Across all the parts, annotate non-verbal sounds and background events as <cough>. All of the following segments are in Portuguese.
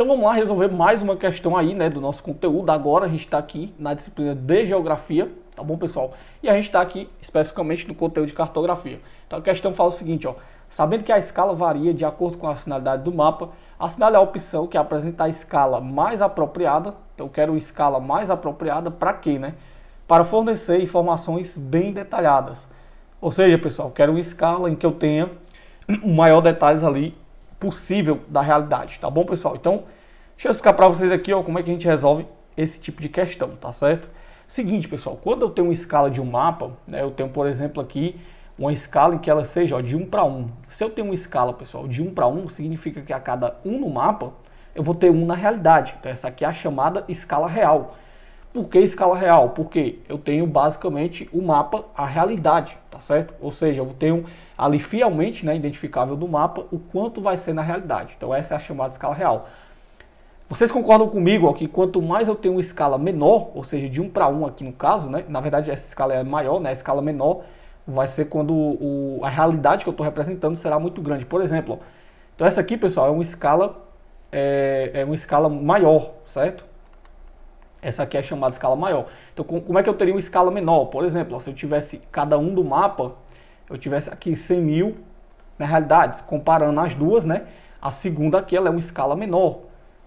Então vamos lá resolver mais uma questão aí, né, do nosso conteúdo. Agora a gente está aqui na disciplina de Geografia, tá bom, pessoal? E a gente está aqui especificamente no conteúdo de Cartografia. Então a questão fala o seguinte, ó. Sabendo que a escala varia de acordo com a finalidade do mapa, assinale é a opção que apresenta a escala mais apropriada. Então eu quero uma escala mais apropriada para quê, né? Para fornecer informações bem detalhadas. Ou seja, pessoal, quero uma escala em que eu tenha <clears throat> o maior detalhes ali possível da realidade, tá bom, pessoal? Então, deixa eu explicar para vocês aqui ó, como é que a gente resolve esse tipo de questão, tá certo? Seguinte, pessoal, quando eu tenho uma escala de um mapa, né, eu tenho, por exemplo, aqui uma escala em que ela seja ó, de 1 para 1. Se eu tenho uma escala, pessoal, de 1 para 1, significa que a cada 1 no mapa, eu vou ter 1 na realidade. Então, essa aqui é a chamada escala real. Por que escala real? Porque eu tenho basicamente o mapa, a realidade, tá certo? Ou seja, eu tenho ali fielmente né, identificável do mapa o quanto vai ser na realidade. Então essa é a chamada escala real. Vocês concordam comigo ó, que quanto mais eu tenho uma escala menor, ou seja, de 1 para 1 aqui no caso, né? Na verdade essa escala é maior, né? A escala menor vai ser quando o, a realidade que eu estou representando será muito grande. Por exemplo, ó, então essa aqui, pessoal, é uma escala é, é uma escala maior, certo? Essa aqui é chamada escala maior. Então, como é que eu teria uma escala menor? Por exemplo, ó, se eu tivesse cada um do mapa, eu tivesse aqui 100 mil, na realidade, comparando as duas, né? A segunda aqui ela é uma escala menor,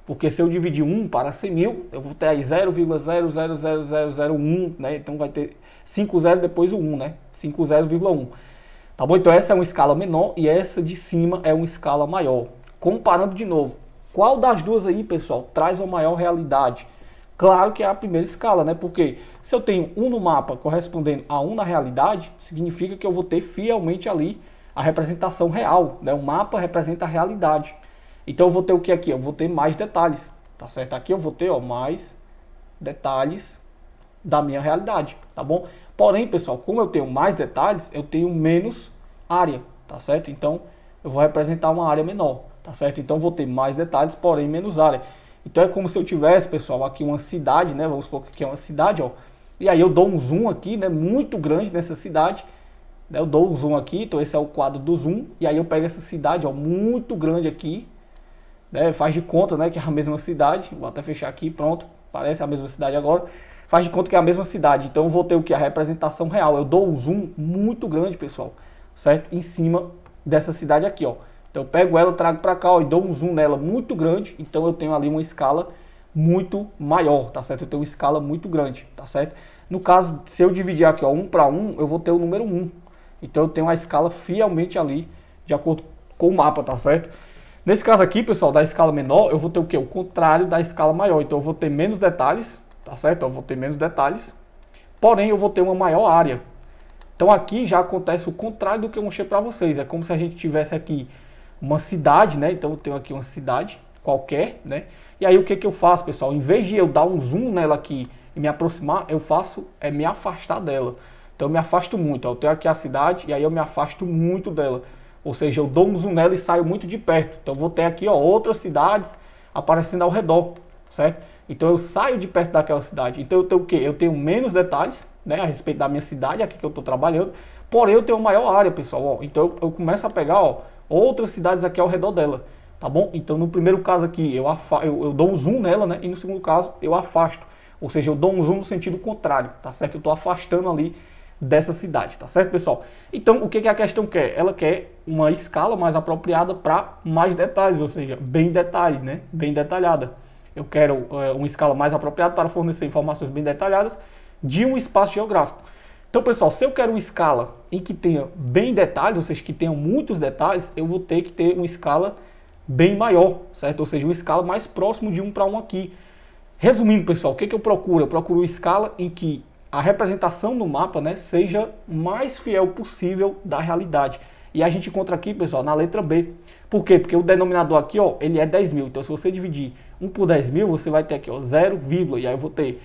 porque se eu dividir 1 para 100 mil, eu vou ter aí 0,00001, né? Então vai ter 5,0 zero depois o 1, né? 50,1. Tá bom? Então essa é uma escala menor e essa de cima é uma escala maior. Comparando de novo, qual das duas aí, pessoal, traz uma maior realidade? Claro que é a primeira escala, né? Porque se eu tenho um no mapa correspondendo a um na realidade, significa que eu vou ter fielmente ali a representação real, né? O mapa representa a realidade. Então eu vou ter o que aqui? Eu vou ter mais detalhes, tá certo? Aqui eu vou ter ó, mais detalhes da minha realidade, tá bom? Porém, pessoal, como eu tenho mais detalhes, eu tenho menos área, tá certo? Então eu vou representar uma área menor, tá certo? Então vou ter mais detalhes, porém menos área. Então é como se eu tivesse, pessoal, aqui uma cidade, né? Vamos supor que é uma cidade, ó. E aí eu dou um zoom aqui, né? Muito grande nessa cidade. Né? Eu dou um zoom aqui, então esse é o quadro do zoom. E aí eu pego essa cidade, ó, muito grande aqui. Né? Faz de conta, né? Que é a mesma cidade. Vou até fechar aqui, pronto. Parece a mesma cidade agora. Faz de conta que é a mesma cidade. Então eu vou ter o que? A representação real. Eu dou um zoom muito grande, pessoal. Certo? Em cima dessa cidade aqui, ó. Então eu pego ela, trago para cá ó, e dou um zoom nela muito grande, então eu tenho ali uma escala muito maior, tá certo? Eu tenho uma escala muito grande, tá certo? No caso, se eu dividir aqui, ó, 1 um para 1, um, eu vou ter o número 1. Um. Então eu tenho a escala fielmente ali, de acordo com o mapa, tá certo? Nesse caso aqui, pessoal, da escala menor, eu vou ter o que? O contrário da escala maior. Então eu vou ter menos detalhes, tá certo? Eu vou ter menos detalhes, porém eu vou ter uma maior área. Então aqui já acontece o contrário do que eu mostrei para vocês. É como se a gente tivesse aqui uma cidade, né? Então eu tenho aqui uma cidade qualquer, né? E aí o que, que eu faço, pessoal? Em vez de eu dar um zoom nela aqui e me aproximar, eu faço é me afastar dela. Então eu me afasto muito. Ó. Eu tenho aqui a cidade e aí eu me afasto muito dela. Ou seja, eu dou um zoom nela e saio muito de perto. Então vou ter aqui ó, outras cidades aparecendo ao redor, certo? Então eu saio de perto daquela cidade. Então eu tenho o quê? Eu tenho menos detalhes né, a respeito da minha cidade, aqui que eu estou trabalhando. Porém eu tenho maior área, pessoal. Ó. Então eu, eu começo a pegar ó, outras cidades aqui ao redor dela, tá bom? Então no primeiro caso aqui eu, eu, eu dou um zoom nela, né? E no segundo caso eu afasto, ou seja, eu dou um zoom no sentido contrário, tá certo? Eu estou afastando ali dessa cidade, tá certo, pessoal? Então, o que, que a questão quer? Ela quer uma escala mais apropriada para mais detalhes, ou seja, bem detalhe, né? Bem detalhada. Eu quero é, uma escala mais apropriada para fornecer informações bem detalhadas de um espaço geográfico. Então, pessoal, se eu quero uma escala em que tenha bem detalhes, ou seja, que tenha muitos detalhes, eu vou ter que ter uma escala bem maior, certo? Ou seja, uma escala mais próximo de 1 para 1 aqui. Resumindo, pessoal, o que, que eu procuro? Eu procuro uma escala em que a representação no mapa né, seja mais fiel possível da realidade. E a gente encontra aqui, pessoal, na letra B. Por quê? Porque o denominador aqui, ó, ele é 10 mil. Então, se você dividir 1 por 10 mil, você vai ter aqui, ó, 0, e aí eu vou ter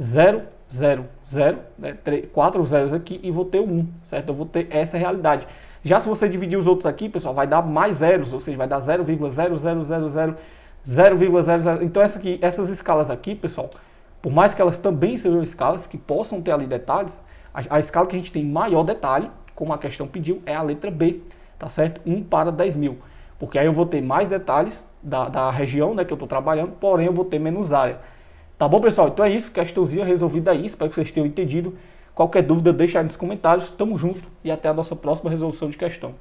0, 0, 0, né? 3, 4 zeros aqui e vou ter 1, certo? Eu vou ter essa realidade. Já se você dividir os outros aqui, pessoal, vai dar mais zeros, ou seja, vai dar 0,0000, 0,00. Então essa aqui, essas escalas aqui, pessoal, por mais que elas também sejam escalas que possam ter ali detalhes, a, a escala que a gente tem maior detalhe, como a questão pediu, é a letra B, tá certo? 1 para 10 mil. Porque aí eu vou ter mais detalhes da, da região né, que eu estou trabalhando, porém eu vou ter menos área. Tá bom, pessoal? Então é isso. Questãozinha resolvida aí. Espero que vocês tenham entendido. Qualquer dúvida, deixe aí nos comentários. Tamo junto e até a nossa próxima resolução de questão.